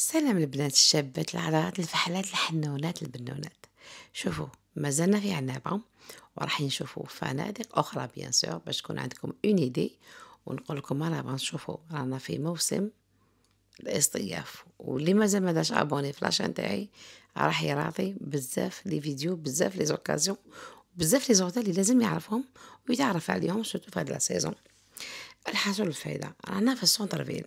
سلام البنات الشابات العذرات الفحلات الحنونات البنونات شوفوا مازلنا في عنابة وراح نشوفوا فنادق أخرى بيان سور باش تكون عندكم اون ايدي ونقول لكم مرحبا نشوفوا رانا في موسم الاصطياف واللي مازال ما داش ابوني في لاشين تاعي راح يراضي بزاف لي فيديو بزاف لي زوكازيون بزاف لي زوطال اللي لازم يعرفهم ويتعرف عليهم سورتو في هاد لا سيزون الحاجه الفايده رانا في السونتر فيل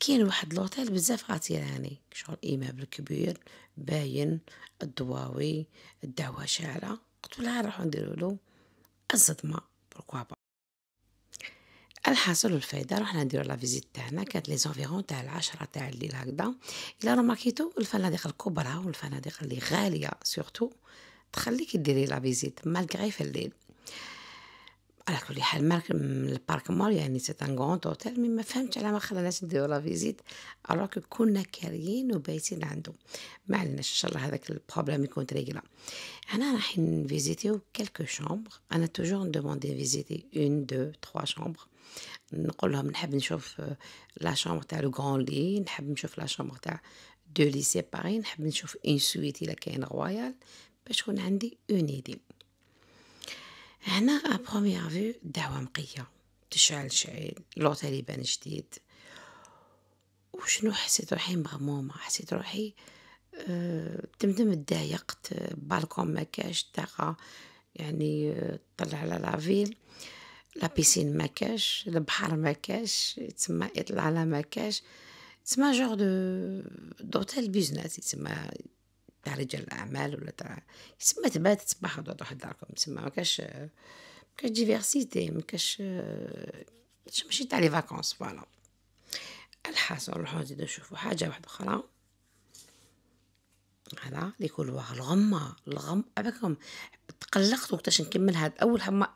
كاين واحد لوطيل بزاف غاتيراني يعني، شغل ايمابل كبير باين الضواوي الدعوه شاعره قلت لها نروحو نديرو له الصدمه بوركوا با الحاصل والفايده رحنا نديرو لا فيزيت تاعنا كانت لي زونفيرون تاع العشرة تاع الليل هكذا الا رماركيتو الفنادق الكبرى والفنادق اللي غاليه سورتو تخليك ديري لا فيزيت مالغري في الليل على كل حال مارك البارك مول يعني سي ان غون اوتيل مي ما فهمتش على ما خلاناش نديرو لا فيزيت الوغ كنا كاريين وبايتين عنده ما عليناش ان شاء الله هذاك البروبليم يكون تريكلا انا راح نفيزيتيو كلكو شومبر انا توجور ندوموندي فيزيتي اون دو تخوا شومبر نقول لهم نحب نشوف آه، لا شومبر تاع لو غون لي نحب نشوف لا شومبر تاع دو لي سيباري نحب نشوف اون سويت الا كاين رويال باش تكون عندي اون ايدي هنا ابخومييغ فيو الدعوة مقية تشعل شعيل لوطيل يبان جديد وشنو حسيت روحي مغمومة حسيت روحي أه تضايقت بالكون ما كاش الطاقة يعني آه، طلع على لا فيل لا بيسين ما كاش البحر ما كاش تسمى اطلالة ما كاش تسمى جوغ دو دوتيل بيزنس تسمى تاع رجال الاعمال ولا تاع يسمى تما تتبحر واحد داركم تسمى ما كاش ما كاش ديفيرسيتي ما كاش ماشي تاع لي فاكونس فوالا الحاصل نروحو نزيدو نشوفو حاجه واحده اخرى هذا لي كولوار الغمه الغم اباكم تقلقت وقتاش نكمل هاد اول حما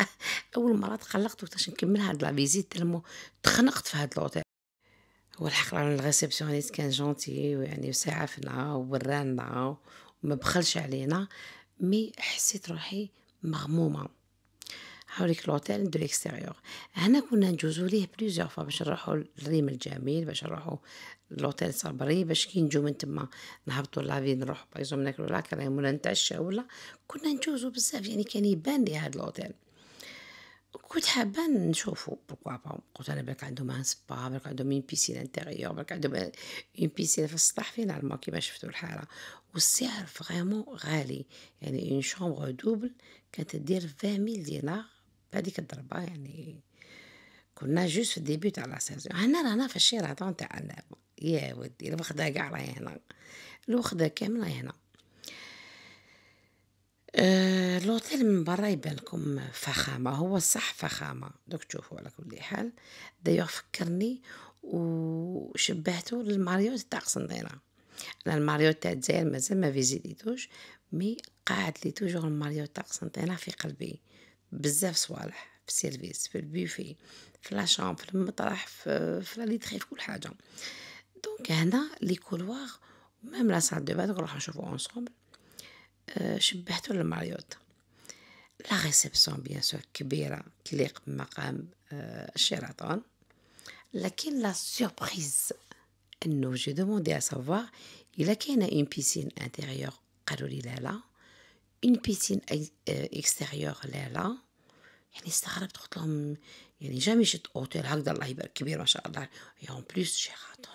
اول مره تقلقت وقتاش نكمل هاد لا فيزيت تلمو تخنقت في هاد لوطيل والحق راه الغيسبسيونيست كان جونتي ويعني وساعفنا ورانا وما بخلش علينا مي حسيت روحي مغمومه هوريك لوتيل دو ليكستيريور هنا كنا نجوزو ليه بليزيوغ فوا باش نروحو لريم الجميل باش نروحو لوتيل صبري باش كي نجو من تما نهبطو لافي نروحو بايزوم ناكلو لاكريم ولا نتعشى ولا كنا نجوزو بزاف يعني كان يبان لي هاد لوتيل كنت حابه نشوفو بوكوا با قلت انا بالك عندهم ان سبا بالك عندهم اون بيسين انتيريور بالك عندهم اون بيسين في السطح فين الما كيما شفتو الحاله والسعر فريمون غالي يعني اون شومبر دوبل كانت دير 20 ميل دينار بهاديك الضربه يعني كنا جوست في الديبي تاع لا سيزون هنا رانا في الشيراتون تاع النابه يا ودي الوخده كاع راهي هنا الوخده كامله هنا آآ آه، من برّا يبانلكم فخامة هو الصح فخامة، دوك تشوفوا على كل حال دايوغ فكّرني وشبّهته للماريوت تاع قسنطينة، أنا الماريوت تاع الجزائر مازال ما فيزيتيتوش مي قاعد لي توجور الماريوت تاع قسنطينة في قلبي، بزاف صوالح في السيرفيس في البيفي في لا في المطرح في في لا ليتري في كل حاجة، دونك هنا لي كولواغ مام لا سال دو با دوك نروحو نشوفو أونصومبل. شبهته للمريوط لا ريسبسيون بيان سور كبيره تليق بمقام آه، الشيراتون لكن لا سوربريز انه جي دوموندي ا سافوار الا كاينه اون بيسين انتيريور قالوا لي لا لا اون بيسين اكستيريور لا لا يعني استغربت قلت لهم يعني جامي شت اوتيل هكذا الله يبارك كبير ما شاء الله يا اون بليس شيراتون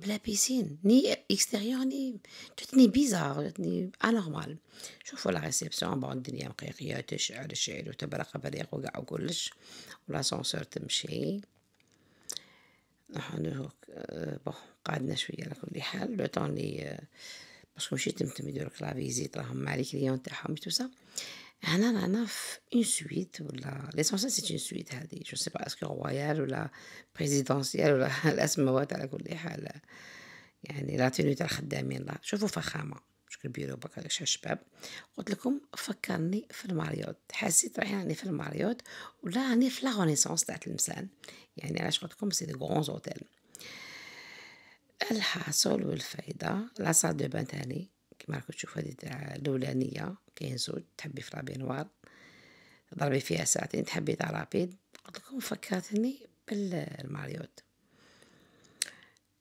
بلا بيسين ني اكستيريور ني جاتني بيزار جاتني انورمال شوفوا لا ريسبسيون بون الدنيا مقيقيه تشعل الشعل وتبرق بريق وكاع وكلش والاسانسور تمشي نحن بون قعدنا شويه على كل حال لو طون لي باسكو مشيت نتمدو لك لا فيزيت راهم مع لي كليون تاعهم تو سا هنا رانا في اون سويت ولا ليسونسيال سي اون سويت هادي جو سي با اسكو رويال ولا بريزيدونسيال ولا الاسم على كل حال يعني لا توني تاع الخدامين لا شوفوا فخامه شكل بيرو برك على الشباب قلت لكم فكرني في الماريوت حسيت روحي راني في الماريوت ولا راني في لا رونيسونس تاع المسان يعني علاش قلت لكم سي دي غون زوتيل الحاصل والفايده لا سال دو بان تاني كيما راكم تشوفوا هذه تاع الاولانيه كاين زوج تحبي في رابي نوار ضربي فيها ساعتين تحبي تاع رابيد قلت لكم فكرتني بالماريوت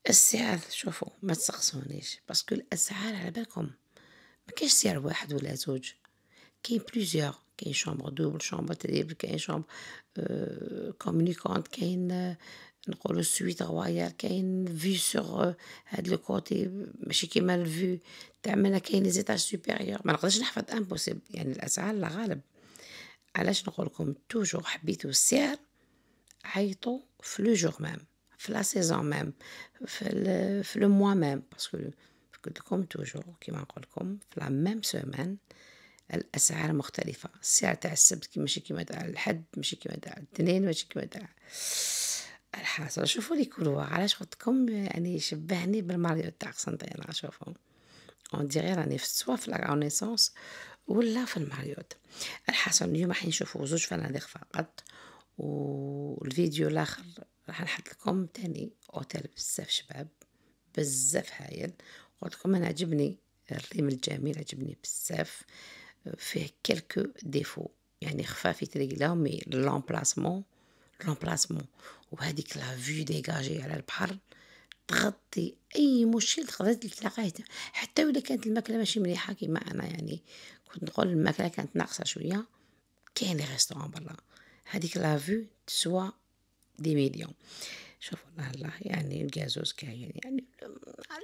السعر شوفوا ما تسقسونيش باسكو الاسعار على بالكم ما كاينش سعر واحد ولا زوج كاين بليزيوغ كاين شومبر دوبل شومبر تريبل كاين شومبر كومونيكونت euh, كاين نقولوا سويت غوايا كاين في سوغ آه، هاد لو كوتي ماشي كيما الفي تاع منا كاين لي زيتاج سوبيريور ما نقدرش نحفظ امبوسيبل يعني الاسعار لا غالب علاش نقول لكم توجور حبيتو السعر عيطوا في لو جور ميم في لا سيزون ميم في في لو موا ميم باسكو قلت لكم توجور كيما نقول لكم في لا ميم سيمين الاسعار مختلفه السعر تاع السبت ماشي كيما تاع الحد ماشي كيما تاع الاثنين ماشي كيما تاع الحاصل شوفوا لي كلوا علاش خطكم يعني شبهني بالماريو تاع قسنطينة شوفوا اون ديغي راني في سوا في لاغونيسونس ولا في الماريوت الحاصل اليوم راح نشوفوا زوج فنادق فقط والفيديو الاخر راح نحط لكم تاني اوتيل بزاف شباب بزاف هايل قلت لكم انا عجبني الريم الجميل عجبني بزاف فيه كيلكو ديفو يعني خفاف يتريقلاو مي لامبلاسمون لومبلاسمون وهذيك لا في ديجاجي على البحر تغطي اي مشكل تقدر تلاقيه حتى ولا كانت الماكله ماشي مليحه كيما انا يعني كنت نقول الماكله كانت ناقصه شويه كاين لي ريستورون برا هذيك لا في تسوى دي مليون شوف الله الله يعني الجازوز كاين يعني،, يعني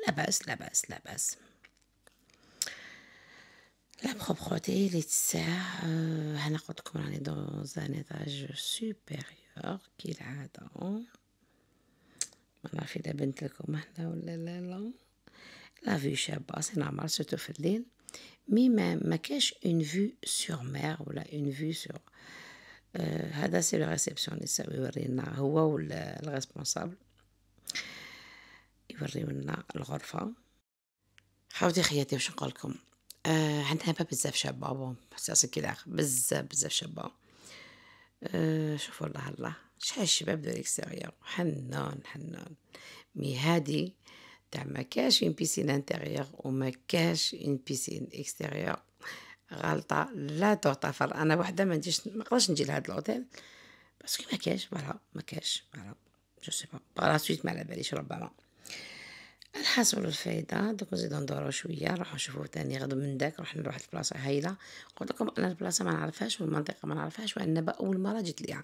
لا باس لا باس لا باس لا بروبرتي اللي تساع هنا قلت لكم راني دون ان ايتاج سوبيريور الحلقة كالعادة منعرف إذا بنت لكم هنا ولا لا لا لا في شابة سي نورمال سيرتو في الليل مي ما ما كاش اون في سور مير ولا اون في سور هذا سي لو ساوي يورينا هو ولا الريسبونسابل يوريونا الغرفة حاولي خياتي واش نقولكم آه عندنا باب بزاف شابة بون حساسة كي بزاف بزاف شابة آه، شوفوا الله الله شحال الشباب دو ليكستيريور حنان حنان مي هادي تاع ما كاش اون بيسين انتيريور وما كاش اون بيسين اكستيريور غلطه لا تعتبر انا وحده ما نجيش ما نقدرش نجي لهاد الاوتيل باسكو ما كاش فوالا ما كاش فوالا جو سي با بارا سويت ما على باليش ربما نحاسبلو الفايدة دوك نزيدو ندورو شوية نروحو نشوفو تاني غدا من داك نروح لواحد البلاصة هايلة لكم أنا البلاصة ما نعرفهاش والمنطقة ما نعرفهاش وأنا أول مرة جيت ليها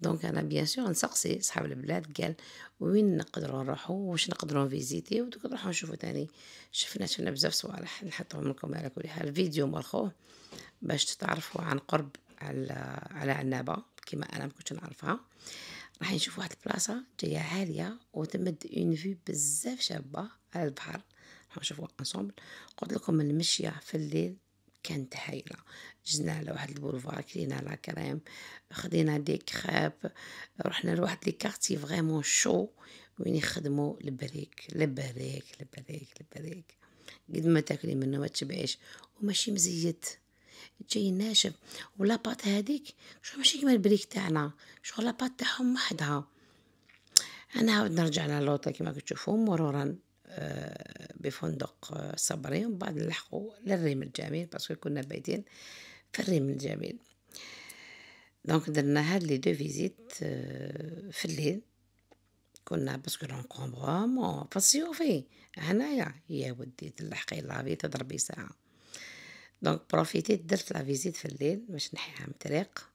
دونك أنا بيان سور نسقسي صحاب البلاد قال وين نقدرو نروحو واش نقدرو نفيزيتي ودوك نروحو نشوفو تاني شفنا شفنا بزاف صوالح نحطهم لكم على كل حال فيديو مرخوه باش تتعرفوا عن قرب على على عنابة كما أنا ما كنتش نعرفها راح نشوف واحد البلاصه جايه عاليه وتمد اون فيو بزاف شابه على البحر راح نشوفوا انصومبل قلت لكم المشيه في الليل كانت هايله جزنا على واحد البولفار كلينا لا كريم خدينا دي كريب رحنا لواحد لي كارتي فريمون شو وين يخدموا البريك البريك البريك البريك قد ما تاكلي منه ما تشبعيش وماشي مزيت جاي ناشف ولاباط هذيك شو ماشي كيما البريك تاعنا شغل لاباط تاعهم وحدها انا عاود نرجع على لوطه كيما كتشوفوا مرورا آه، بفندق آه، صبري ومن بعد نلحقوا للريم الجميل باسكو كنا بايتين في الريم الجميل دونك درنا هاد لي دو فيزيت في الليل كنا باسكو لون لونكومبغومون في هنايا يا ودي تلحقي لافي تضربي ساعه دونك بروفيتيت درت لا فيزيت في الليل باش نحيها من الطريق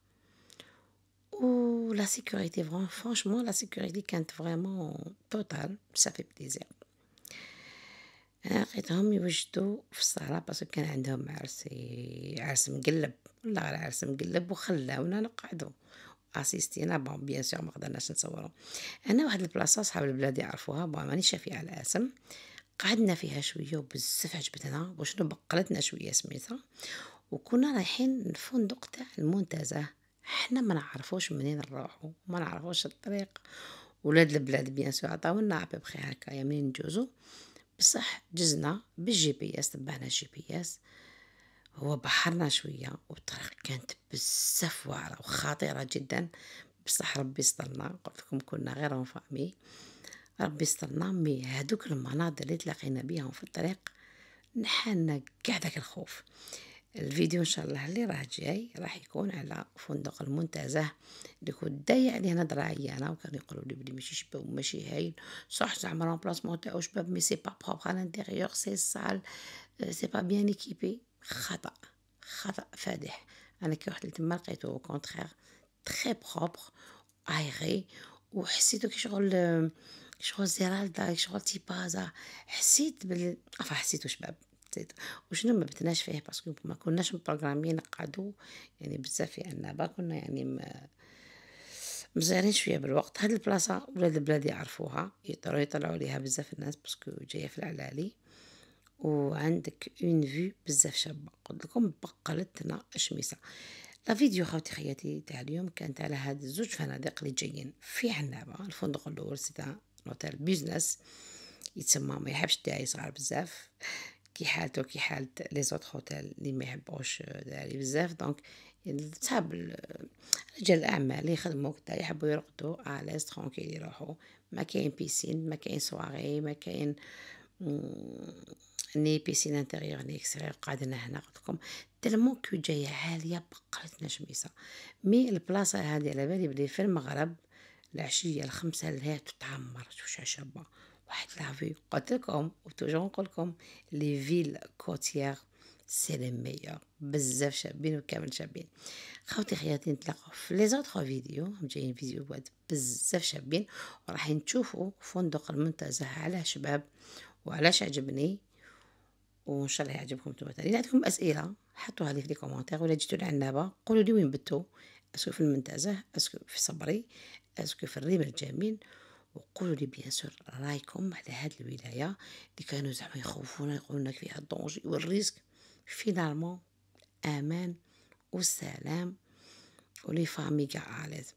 و لا سيكوريتي فغون فرانشمون لا سيكوريتي كانت فريمون توتال صافي بليزير انا لقيتهم يوجدوا في الصحراء باسكو كان عندهم عرس عرس مقلب ولا غير عرس مقلب وخلاونا نقعدو اسيستينا بون بيان سور ما قدرناش نصورو انا واحد البلاصه صحاب البلاد يعرفوها بون مانيش شافيها على الاسم قعدنا فيها شويه وبزاف عجبتنا وشنو بقلتنا شويه سميتها وكنا رايحين الفندق تاع المنتزه حنا ما نعرفوش منين نروحو ما نعرفوش الطريق ولاد البلاد بيان سو عطاونا ابيبخي هكايا منين نجوزو بصح جزنا بالجي بي اس تبعنا الجي بي اس هو بحرنا شويه والطريق كانت بزاف واعره وخطيره جدا بصح ربي سترنا قلت لكم كنا غير اون فامي ربي سترنا مي هادوك المناظر اللي تلاقينا بيهم في الطريق نحنا كاع داك الخوف الفيديو ان شاء الله اللي راه جاي راح يكون على فندق المنتزه اللي كنت دايع عليه نظره عيانه وكان يقولوا لي بلي ماشي شباب وماشي هايل صح زعما لومبلاسمون تاعو شباب مي سي با على الانتيريور سي سال سي با بيان ايكيبي خطا خطا فادح انا كي رحت لتما لقيتو او كونترير تري بروب ايغي وحسيتو كي شغل شغل زيرالدا داك شغل تيبازا حسيت بال عفوا حسيت واش حسيت وشنو ما بتناش فيه باسكو ما كناش مبروغرامين نقعدو يعني بزاف في عنابه كنا يعني ما مزيرين شويه بالوقت هاد البلاصه ولاد البلاد يعرفوها يطلعوا يطلعوا ليها بزاف الناس باسكو جايه في العلالي وعندك اون فيو بزاف شابه قلت لكم بقلتنا شميسه لا فيديو خاوتي خياتي تاع اليوم كانت على هاد زوج فنادق اللي جايين في عنابه الفندق الاول سيتا لوتيل بيزنس يتسمى ما يحبش الداعي صغار بزاف كي حالته كي حالة لي زوت هوتيل لي ما يحبوش داري بزاف دونك صحاب رجال الاعمال اللي يخدموا كدا يحبوا يرقدوا اليس ترونكيل يروحوا ما كاين بيسين ما كاين سواغي ما كاين ني بيسين انتيريور ني اكستيريور قاعدين هنا قدكم تلمو كو جايه عاليه بقرت نجميسه مي البلاصه هذه على بالي بلي في المغرب العشية الخمسة تتعمر شوف وش شابة واحد لافي قلت لكم وتوجو نقولكم لي فيل كوتيير سي لي ميور بزاف شابين وكامل شابين خاوتي خياتي نتلاقاو في لي زوطخ فيديو جايين فيديوهات بزاف شابين وراح تشوفوا فندق المنتزه على شباب وعلاش عجبني وان شاء الله يعجبكم نتوما تاني عندكم اسئله حطوها لي في لي كومونتير ولا جيتو لعنابه قولوا لي وين بتو اسكو في المنتزه اسكو في صبري باسكو في الريم الجميل وقولوا لي بيان سور رايكم على هاد الولايه اللي كانوا زعما يخوفونا يقولوا فيها الدونجي والريسك فينالمون امان والسلام ولي فامي كاع عاليز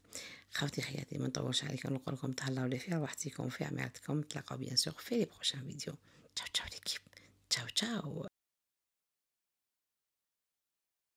خاوتي حياتي ما نطولش عليكم نقول لكم تهلاو لي فيها وحتيكم في عمارتكم نتلاقاو بيان سور في لي بروشان فيديو تشاو تشاو ليكيب تشاو تشاو